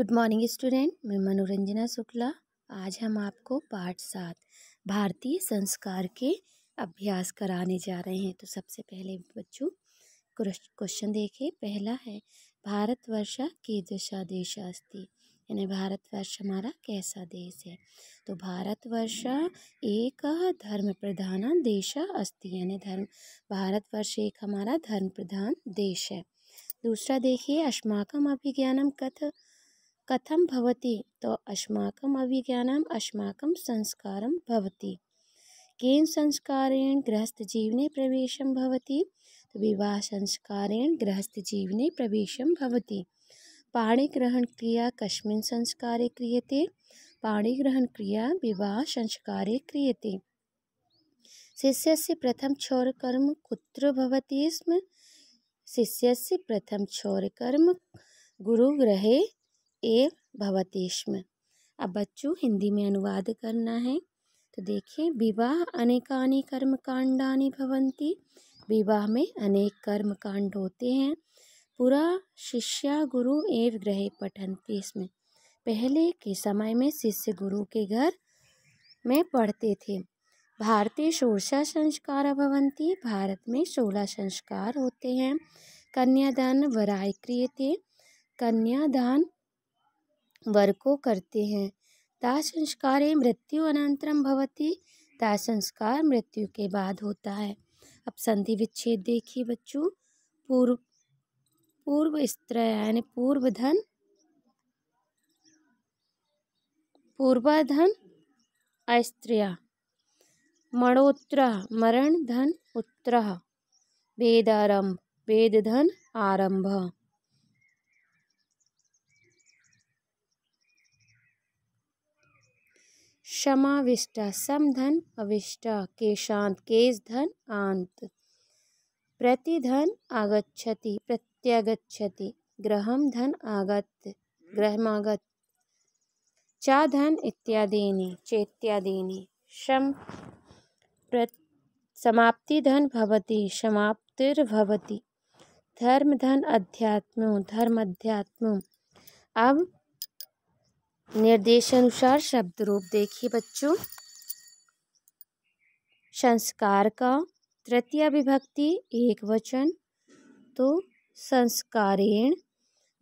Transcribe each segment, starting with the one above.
good morning student मैं मनोरंजना शुक्ला आज हम आपको पाठ सात भारतीय संस्कार के अभ्यास कराने जा रहे हैं तो सबसे पहले बच्चों क्वेश्चन देखें पहला है भारतवर्ष की दशा देश अस्थि यानी भारतवर्ष हमारा कैसा देश है तो भारतवर्ष एक धर्म प्रधान देश अस्थि यानी धर्म भारतवर्ष एक हमारा धर्म प्रधान देश है दूसरा देखिए अस्माकम अभिज्ञानम कथ कथं भवति तो अस्माक अभिज्ञान अस्माक संस्कार भवति केन संस्कारेण जीवने प्रवेश भवति तो विवाहसंस्कारेण गृहस्थजीवने प्रवेशं भवति तो पाणिग्रहणक्रिया कस्मिन् संस्कारे क्रियते पाणिग्रहणक्रिया विवाहसंस्कारे क्रियते शिष्यस्य प्रथमक्षौरकर्म कुत्र भवति स्म शिष्यस्य प्रथमक्षौरकर्म गुरुगृहे एव भवति अब बच्चों हिंदी में अनुवाद करना है तो देखिए विवाह अनेकानि कर्मकांडानि भवंती विवाह में अनेक कर्म कांड होते हैं पूरा शिष्या गुरु एव ग्रह पठनती इसमें पहले के समय में शिष्य गुरु के घर में पढ़ते थे भारतीय षोड़शा संस्कार भवंती भारत में सोलह संस्कार होते हैं कन्यादान वराय क्रिय थे कन्यादान वर्को करते हैं दाह संस्कारे मृत्यु अनंतरम भवती दाह संस्कार मृत्यु के बाद होता है अब संधि विच्छेद देखिए बच्चों पूर्व पूर्व स्त्र यानी पूर्व धन पूर्वाधन अस्त्रिया मणोत्र मरण धन उत्तर वेदारंभ वेद धन आरंभ क्षमाविष्ट समधन अविष्ट केशांत धन आंत प्रतिधन आगछति प्रत्यागछति ग्रह धन आगत ग्रहमागत चाधन इत्यादीनि चेत्यादीनि शम समाप्ति धन भवति समाप्तिर्भवति धर्म धन अध्यात्म धर्म अध्यात्म अब निर्देशानुसार शब्द रूप देखिए बच्चों संस्कार का तृतीय विभक्ति एक वचन तो संस्कारेण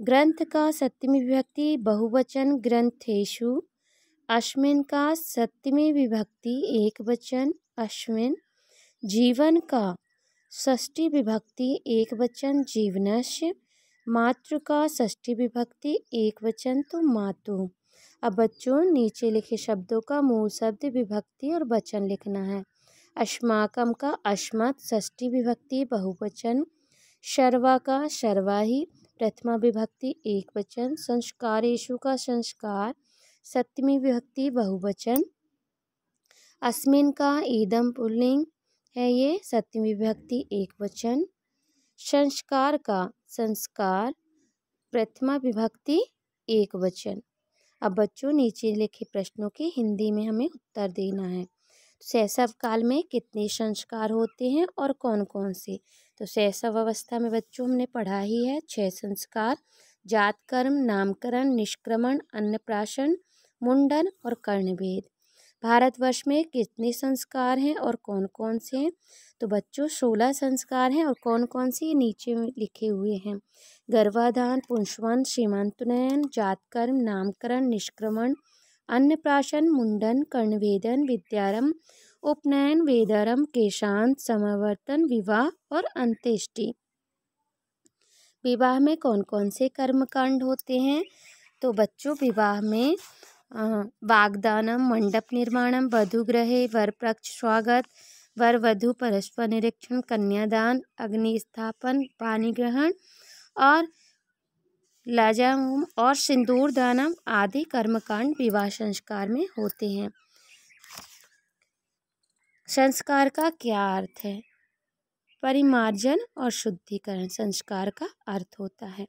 ग्रंथ का सप्तमी विभक्ति बहुवचन ग्रंथेशु अश्विन का सप्तमी विभक्ति एक वचन अश्विन जीवन का ष्ठी विभक्ति एक वचन जीवनश मातृ का ष्ठी विभक्ति एक वचन तो मातु अब बच्चों नीचे लिखे शब्दों का मूल शब्द विभक्ति और वचन लिखना है अश्माकम का अश्मत षष्ठी विभक्ति बहुवचन शर्वा का शर्वाही प्रथमा विभक्ति एक वचन संस्कारेशु का संस्कार सप्तमी विभक्ति बहुवचन अस्मिन का ईदम पुल्लिंग है ये सप्तमी विभक्ति एक वचन संस्कार का संस्कार प्रथमा विभक्ति एक वचन अब बच्चों नीचे लिखे प्रश्नों के हिंदी में हमें उत्तर देना है तो शैशव काल में कितने संस्कार होते हैं और कौन कौन से तो शैशव अवस्था में बच्चों हमने पढ़ा ही है छह संस्कार जात कर्म नामकरण निष्क्रमण अन्नप्राशन मुंडन और कर्णभेद भारतवर्ष में कितने संस्कार हैं और कौन कौन से हैं तो बच्चों सोलह संस्कार हैं और कौन कौन से नीचे लिखे हुए हैं गर्भाधान पुंशवन सीमांतनयन जातकर्म नामकरण निष्क्रमण अन्नप्राशन मुंडन कर्णवेदन विद्यारम्भ उपनयन वेदारम्भ केशांत समावर्तन विवाह और अंत्येष्टि विवाह में कौन कौन से कर्मकांड होते हैं तो बच्चों विवाह में వాగ్దానం वधु ग्रहे वर వరపక్ష स्वागत वर वधु परस्पर निरीक्षण कन्यादान अग्नि स्थापन पानी ग्रहण और लाजाम और सिंदूर दानम आदि कर्मकांड विवाह संस्कार में होते हैं संस्कार का क्या अर्थ है परिमार्जन और शुद्धिकरण संस्कार का अर्थ होता है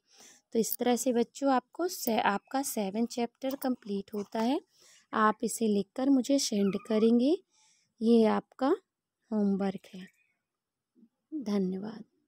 तो इस तरह से बच्चों आपको से, आपका सेवन चैप्टर कंप्लीट होता है आप इसे लिखकर मुझे सेंड करेंगे ये आपका होमवर्क है धन्यवाद